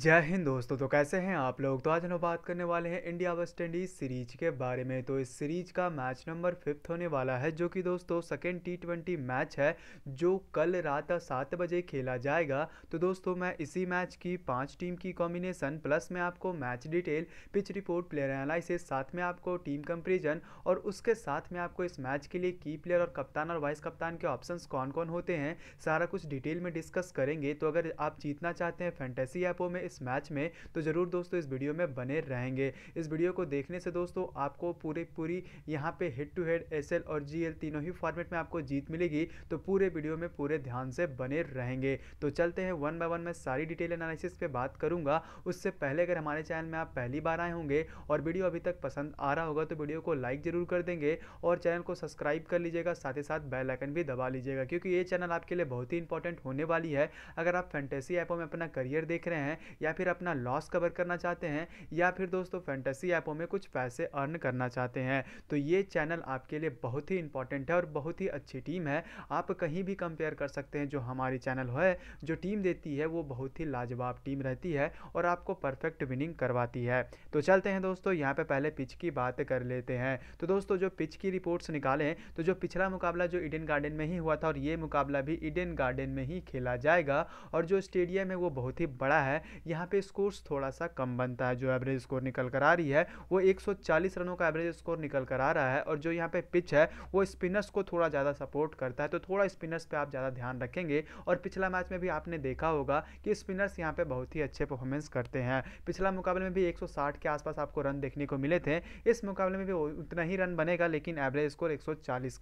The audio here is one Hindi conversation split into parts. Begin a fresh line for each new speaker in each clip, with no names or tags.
जय हिंद दोस्तों तो कैसे हैं आप लोग तो आज हम बात करने वाले हैं इंडिया वेस्ट इंडीज सीरीज के बारे में तो इस सीरीज का मैच नंबर फिफ्थ होने वाला है जो कि दोस्तों सेकेंड टी ट्वेंटी मैच है जो कल रात सात बजे खेला जाएगा तो दोस्तों मैं इसी मैच की पांच टीम की कॉम्बिनेशन प्लस में आपको match detail pitch report player analysis साथ में आपको टीम कंपेरिजन और उसके साथ में आपको इस मैच के लिए की प्लेयर और कप्तान और वाइस कप्तान के ऑप्शन कौन कौन होते हैं सारा कुछ डिटेल में डिस्कस करेंगे तो अगर आप जीतना चाहते हैं फैंटेसी ऐपों में इस मैच में तो ज़रूर दोस्तों इस वीडियो में बने रहेंगे इस वीडियो को देखने से दोस्तों आपको पूरी पूरी यहाँ पे हेड टू हेड एस और जी तीनों ही फॉर्मेट में आपको जीत मिलेगी तो पूरे वीडियो में पूरे ध्यान से बने रहेंगे तो चलते हैं वन बाय वन में सारी डिटेल एनालिसिस पे बात करूँगा उससे पहले अगर हमारे चैनल में आप पहली बार आए होंगे और वीडियो अभी तक पसंद आ रहा होगा तो वीडियो को लाइक ज़रूर कर देंगे और चैनल को सब्सक्राइब कर लीजिएगा साथ ही साथ बेल आइकन भी दबा लीजिएगा क्योंकि ये चैनल आपके लिए बहुत ही इंपॉर्टेंट होने वाली है अगर आप फैंटेसी ऐपों में अपना करियर देख रहे हैं या फिर अपना लॉस कवर करना चाहते हैं या फिर दोस्तों फैंटेसी ऐपों में कुछ पैसे अर्न करना चाहते हैं तो ये चैनल आपके लिए बहुत ही इंपॉर्टेंट है और बहुत ही अच्छी टीम है आप कहीं भी कंपेयर कर सकते हैं जो हमारी चैनल है जो टीम देती है वो बहुत ही लाजवाब टीम रहती है और आपको परफेक्ट विनिंग करवाती है तो चलते हैं दोस्तों यहाँ पर पहले पिच की बात कर लेते हैं तो दोस्तों जो पिच की रिपोर्ट्स निकालें तो जो पिछला मुकाबला जो ईडन गार्डन में ही हुआ था और ये मुकाबला भी ईडन गार्डन में ही खेला जाएगा और जो स्टेडियम है वो बहुत ही बड़ा है यहाँ पे स्कोर्स थोड़ा सा कम बनता है जो एवरेज स्कोर निकल कर आ रही है वो 140 रनों का एवरेज स्कोर निकल कर आ रहा है और जो यहाँ पे पिच है वो स्पिनर्स को थोड़ा ज़्यादा सपोर्ट करता है तो थोड़ा स्पिनर्स पर आप ज़्यादा ध्यान रखेंगे और पिछला मैच में भी आपने देखा होगा कि स्पिनर्स यहाँ पर बहुत ही अच्छे परफॉर्मेंस करते हैं पिछला मुकाबले में भी एक के आसपास आपको रन देखने को मिले थे इस मुकाबले में भी उतना ही रन बनेगा लेकिन एवरेज स्कोर एक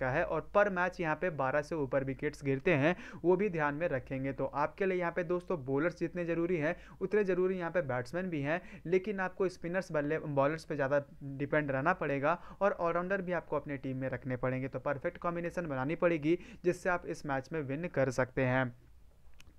का है और पर मैच यहाँ पे बारह से ऊपर विकेट्स गिरते हैं वो भी ध्यान में रखेंगे तो आपके लिए यहाँ पे दोस्तों बॉलर्स जितने ज़रूरी हैं उतने ज़रूरी यहाँ पे बैट्समैन भी हैं लेकिन आपको स्पिनर्स बल्ले बॉलर्स पे ज़्यादा डिपेंड रहना पड़ेगा और ऑलराउंडर भी आपको अपनी टीम में रखने पड़ेंगे तो परफेक्ट कॉम्बिनेशन बनानी पड़ेगी जिससे आप इस मैच में विन कर सकते हैं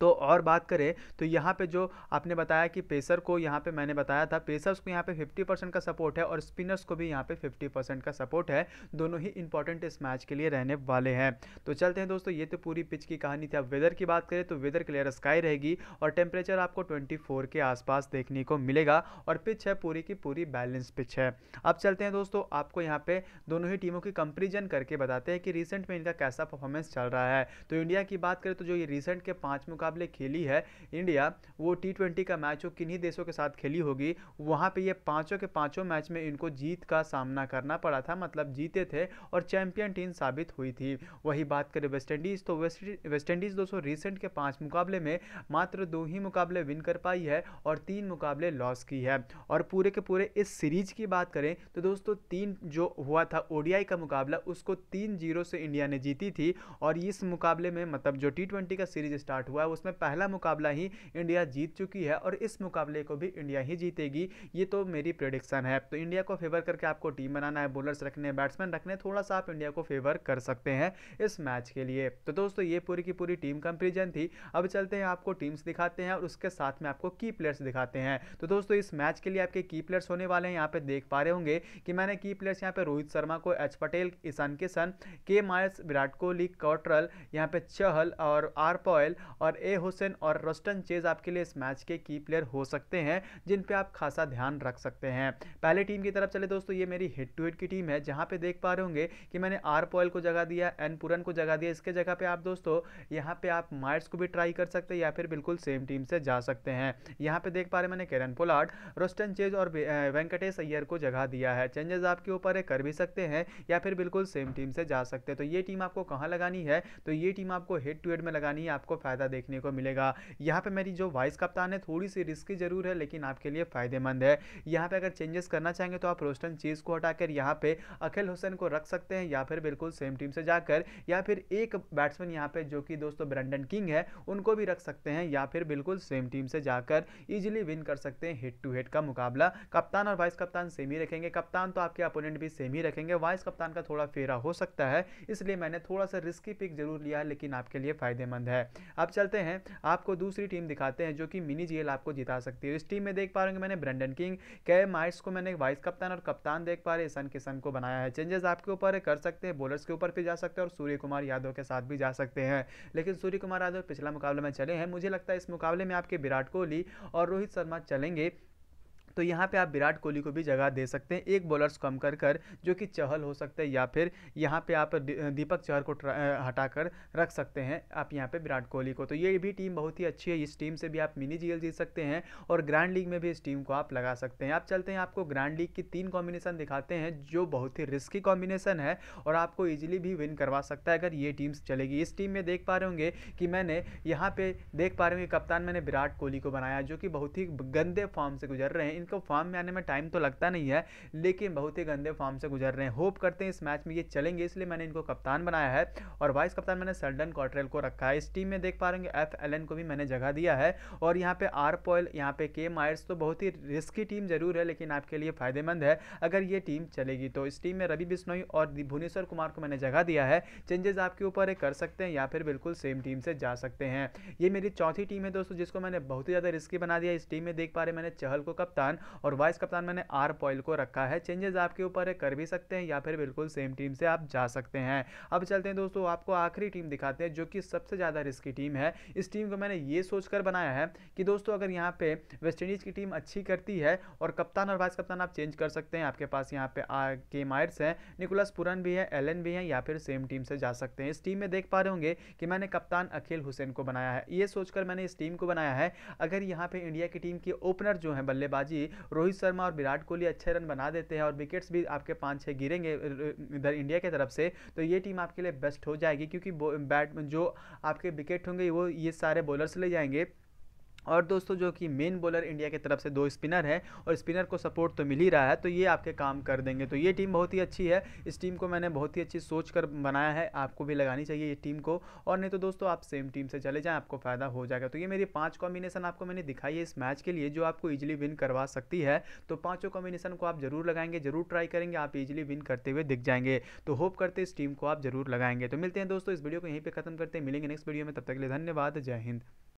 तो और बात करें तो यहाँ पे जो आपने बताया कि पेसर को यहाँ पे मैंने बताया था पेसर्स को यहाँ पे 50 परसेंट का सपोर्ट है और स्पिनर्स को भी यहाँ पे 50 परसेंट का सपोर्ट है दोनों ही इंपॉर्टेंट इस मैच के लिए रहने वाले हैं तो चलते हैं दोस्तों ये तो पूरी पिच की कहानी थी अब वेदर की बात करें तो वेदर क्लियर स्काई रहेगी और टेम्परेचर आपको ट्वेंटी के आसपास देखने को मिलेगा और पिच है पूरी की पूरी बैलेंस पिच है अब चलते हैं दोस्तों आपको यहाँ पे दोनों ही टीमों की कंपेरिजन करके बताते हैं कि रिसेंट में इनका कैसा परफॉर्मेंस चल रहा है तो इंडिया की बात करें तो जो ये रिसेंट के पाँच मुकाबले मुकाबले खेली है इंडिया वो टी ट्वेंटी का मैच हो किन्हीं देशों के साथ खेली होगी वहाँ पर ये पांचों के पांचों मैच में इनको जीत का सामना करना पड़ा था मतलब जीते थे और चैंपियन टीम साबित हुई थी वही बात करें वेस्ट इंडीज़ तो वेस्ट इंडीज़ दोस्तों रिसेंट के पाँच मुकाबले में मात्र दो ही मुकाबले विन कर पाई है और तीन मुकाबले लॉस की है और पूरे के पूरे इस सीरीज की बात करें तो दोस्तों तीन जो हुआ था ओडीआई का मुकाबला उसको तीन जीरो से इंडिया ने जीती थी और इस मुकाबले में मतलब जो टी ट्वेंटी का सीरीज स्टार्ट हुआ है वो उसमें पहला मुकाबला ही इंडिया जीत चुकी है और इस मुकाबले को भी इंडिया ही जीतेगी ये तो मेरी प्रिडिक्शन है तो इंडिया को फेवर करके आपको टीम बनाना है बॉलर्स रखने बैट्समैन रखने थोड़ा सा आप इंडिया को फेवर कर सकते हैं इस मैच के लिए तो दोस्तों ये पूरी की पूरी टीम कंपेरिजन थी अब चलते हैं आपको टीम्स दिखाते हैं और उसके साथ में आपको की प्लेयर्स दिखाते हैं तो दोस्तों इस मैच के लिए आपके की प्लेयर्स होने वाले हैं यहाँ पे देख पा रहे होंगे कि मैंने की प्लेयर्स यहाँ पे रोहित शर्मा को एच पटेल ईशान किशन के मायस विराट कोहली कॉटरल यहाँ पे चहल और आर पॉयल और ए ए हुसैन और रोस्टन चेज आपके लिए इस मैच के की प्लेयर हो सकते हैं जिन पे आप खासा ध्यान रख सकते हैं पहले टीम की तरफ चले दोस्तों ये मेरी हेड टू हेड की टीम है जहाँ पे देख पा रहे होंगे कि मैंने आर पोयल को जगह दिया एन पुरन को जगह दिया इसके जगह पे आप दोस्तों यहाँ पे आप माइट्स को भी ट्राई कर सकते हैं या फिर बिल्कुल सेम टीम से जा सकते हैं यहाँ पे देख पा रहे मैंने केरन पोलार्ड रोस्टन चेज और वेंकटेश अय्यर को जगह दिया है चेंजेस आपके ऊपर है कर भी सकते हैं या फिर बिल्कुल सेम टीम से जा सकते हैं तो ये टीम आपको कहाँ लगानी है तो ये टीम आपको हेड टू हेड में लगानी है आपको फायदा देखने को मिलेगा यहाँ पे मेरी जो वाइस कप्तान है थोड़ी सी रिस्की जरूर है लेकिन आपके लिए फ़ायदेमंद है यहाँ पे अगर चेंजेस करना चाहेंगे तो आप रोस्टन चीज़ को हटाकर यहाँ पे अखिल हुसैन को रख सकते हैं या फिर बिल्कुल सेम टीम से जाकर या फिर एक बैट्समैन यहाँ पे जो कि दोस्तों ब्रेंडन किंग है उनको भी रख सकते हैं या फिर बिल्कुल सेम टीम से जाकर ईजिली विन कर सकते हैं हेड टू हेड का मुकाबला कप्तान और वाइस कप्तान सेम ही रखेंगे कप्तान तो आपके अपोनेंट भी सेम ही रखेंगे वाइस कप्तान का थोड़ा फेरा हो सकता है इसलिए मैंने थोड़ा सा रिस्की पिक जरूर लिया है लेकिन आपके लिए फ़ायदेमंद है अब चलते हैं आपको दूसरी टीम दिखाते हैं जो कि मिनी जीएल आपको जिता सकती है इस टीम में देख पा रहे मैंने ब्रेंडन किंग के माइस को मैंने वाइस कप्तान और कप्तान देख पा रहे सन किसन को बनाया है चेंजेस आपके ऊपर कर सकते हैं बॉलर्स के ऊपर भी जा सकते हैं और सूर्य कुमार यादव के साथ भी जा सकते हैं लेकिन सूर्य कुमार यादव पिछला मुकाबला में चले हैं मुझे लगता है इस मुकाबले में आपके विराट कोहली और रोहित शर्मा चलेंगे तो यहाँ पे आप विराट कोहली को भी जगह दे सकते हैं एक बॉलर्स कम कर कर जो कि चहल हो सकता है या फिर यहाँ पे आप दीपक चहर को हटाकर रख सकते हैं आप यहाँ पे विराट कोहली को तो ये भी टीम बहुत ही अच्छी है इस टीम से भी आप मिनी जीएल जीत सकते हैं और ग्रैंड लीग में भी इस टीम को आप लगा सकते हैं आप चलते हैं आपको ग्रैंड लीग की तीन कॉम्बिनेशन दिखाते हैं जो बहुत ही रिस्की कॉम्बिनेशन है और आपको ईजिली भी विन करवा सकता है अगर ये टीम्स चलेगी इस टीम में देख पा रहे होंगे कि मैंने यहाँ पर देख पा रहे होंगे कप्तान मैंने विराट कोहली को बनाया जो कि बहुत ही गंदे फॉर्म से गुजर रहे हैं इनको फॉर्म में आने में टाइम तो लगता नहीं है लेकिन बहुत ही गंदे फॉर्म से गुजर रहे हैं होप करते हैं इस मैच में ये चलेंगे इसलिए मैंने इनको कप्तान बनाया है और वाइस कप्तान मैंने सल्डन कॉटरेल को रखा है इस टीम में देख पा रहे होंगे एफ एल को भी मैंने जगह दिया है और यहाँ पे आर पॉयल यहाँ पे के मायर्स तो बहुत ही रिस्की टीम जरूर है लेकिन आपके लिए फायदेमंद है अगर ये टीम चलेगी तो इस टीम में रवि बिश्नोई और भुवनेश्वर कुमार को मैंने जगह दिया है चेंजेस आपके ऊपर है कर सकते हैं या फिर बिल्कुल सेम टीम से जा सकते हैं ये मेरी चौथी टीम है दोस्तों जिसको मैंने बहुत ही ज़्यादा रिस्की बना दिया इस टीम में देख पा रहे मैंने चहल को कप्तान कप्तान और वाइस कप्तान मैंने आर पॉइल को रखा है चेंजेस आपके ऊपर है कर भी सकते हैं या फिर बिल्कुल सेम टीम से आप जा सकते हैं अब चलते हैं दोस्तों आपको आखिरी टीम दिखाते हैं जो कि सबसे ज़्यादा रिस्की टीम है इस टीम को मैंने ये सोचकर बनाया है कि दोस्तों अगर यहाँ पे वेस्टइंडीज़ की टीम अच्छी करती है और कप्तान और वाइस कप्तान आप चेंज कर सकते हैं आपके पास यहाँ पे आर के मायर्स हैं निकोलस पुरन भी है एलन भी हैं या फिर सेम टीम से जा सकते हैं इस टीम में देख पा रहे होंगे कि मैंने कप्तान अखिल हुसैन को बनाया है ये सोचकर मैंने इस टीम को बनाया है अगर यहाँ पे इंडिया की टीम की ओपनर जो है बल्लेबाजी रोहित शर्मा और विराट कोहली अच्छे रन बना देते हैं और विकेट्स भी आपके पाँच छः गिरेंगे इधर इंडिया की तरफ से तो ये टीम आपके लिए बेस्ट हो जाएगी क्योंकि बैट जो आपके विकेट होंगे वो ये सारे बॉलर्स ले जाएंगे और दोस्तों जो कि मेन बॉलर इंडिया की तरफ से दो स्पिनर है और स्पिनर को सपोर्ट तो मिल ही रहा है तो ये आपके काम कर देंगे तो ये टीम बहुत ही अच्छी है इस टीम को मैंने बहुत ही अच्छी सोच कर बनाया है आपको भी लगानी चाहिए ये टीम को और नहीं तो दोस्तों आप सेम टीम से चले जाएँ आपको फ़ायदा हो जाएगा तो ये मेरी पाँच कॉम्बिनेशन आपको मैंने दिखाई है इस मैच के लिए जो आपको ईजिली विन करवा सकती है तो पाँचों कॉम्बिनेशन को आप ज़रूर लगाएंगे ज़रूर ट्राई करेंगे आप ईजिली विन करते हुए दिख जाएंगे तो होप करते इस टीम को आप ज़रूर लगाएंगे तो मिलते हैं दोस्तों इस वीडियो को यहीं पर खत्म करते हैं मिलेंगे नेक्स्ट वीडियो में तब तक के लिए धन्यवाद जय हिंद